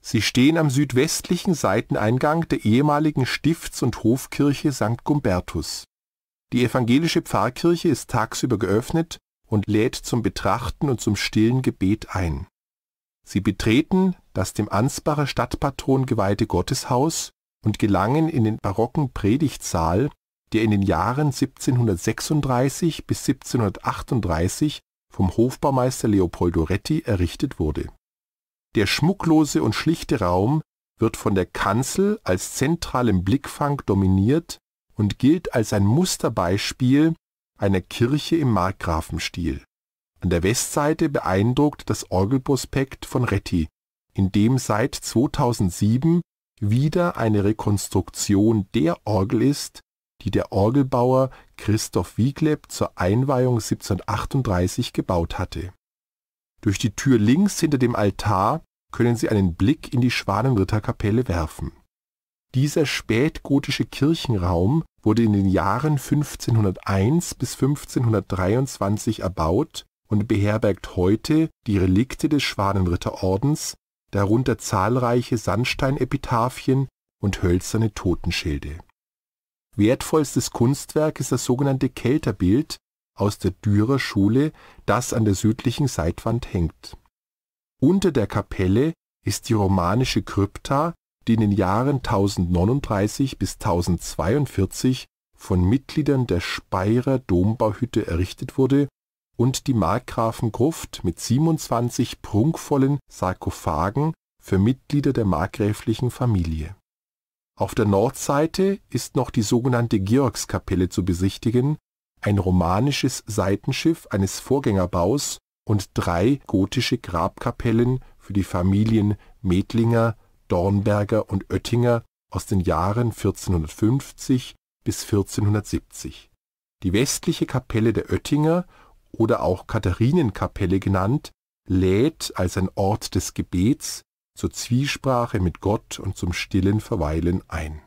Sie stehen am südwestlichen Seiteneingang der ehemaligen Stifts- und Hofkirche St. Gumbertus. Die evangelische Pfarrkirche ist tagsüber geöffnet und lädt zum Betrachten und zum stillen Gebet ein. Sie betreten das dem Ansbacher Stadtpatron geweihte Gotteshaus und gelangen in den barocken Predigtsaal, der in den Jahren 1736 bis 1738 vom Hofbaumeister Leopoldo Retti errichtet wurde der schmucklose und schlichte Raum wird von der Kanzel als zentralem Blickfang dominiert und gilt als ein Musterbeispiel einer Kirche im Markgrafenstil. An der Westseite beeindruckt das Orgelprospekt von Retti, in dem seit 2007 wieder eine Rekonstruktion der Orgel ist, die der Orgelbauer Christoph Wiegleb zur Einweihung 1738 gebaut hatte durch die Tür links hinter dem Altar können Sie einen Blick in die Schwanenritterkapelle werfen. Dieser spätgotische Kirchenraum wurde in den Jahren 1501 bis 1523 erbaut und beherbergt heute die Relikte des Schwanenritterordens, darunter zahlreiche Sandsteinepitaphien und hölzerne Totenschilde. Wertvollstes Kunstwerk ist das sogenannte Kelterbild aus der Dürer Schule, das an der südlichen Seitwand hängt. Unter der Kapelle ist die romanische Krypta, die in den Jahren 1039 bis 1042 von Mitgliedern der Speyerer Dombauhütte errichtet wurde und die Markgrafengruft mit 27 prunkvollen Sarkophagen für Mitglieder der markgräflichen Familie. Auf der Nordseite ist noch die sogenannte Georgskapelle zu besichtigen ein romanisches Seitenschiff eines Vorgängerbaus und drei gotische Grabkapellen für die Familien Medlinger, Dornberger und Oettinger aus den Jahren 1450 bis 1470. Die westliche Kapelle der Oettinger oder auch Katharinenkapelle genannt, lädt als ein Ort des Gebets zur Zwiesprache mit Gott und zum stillen Verweilen ein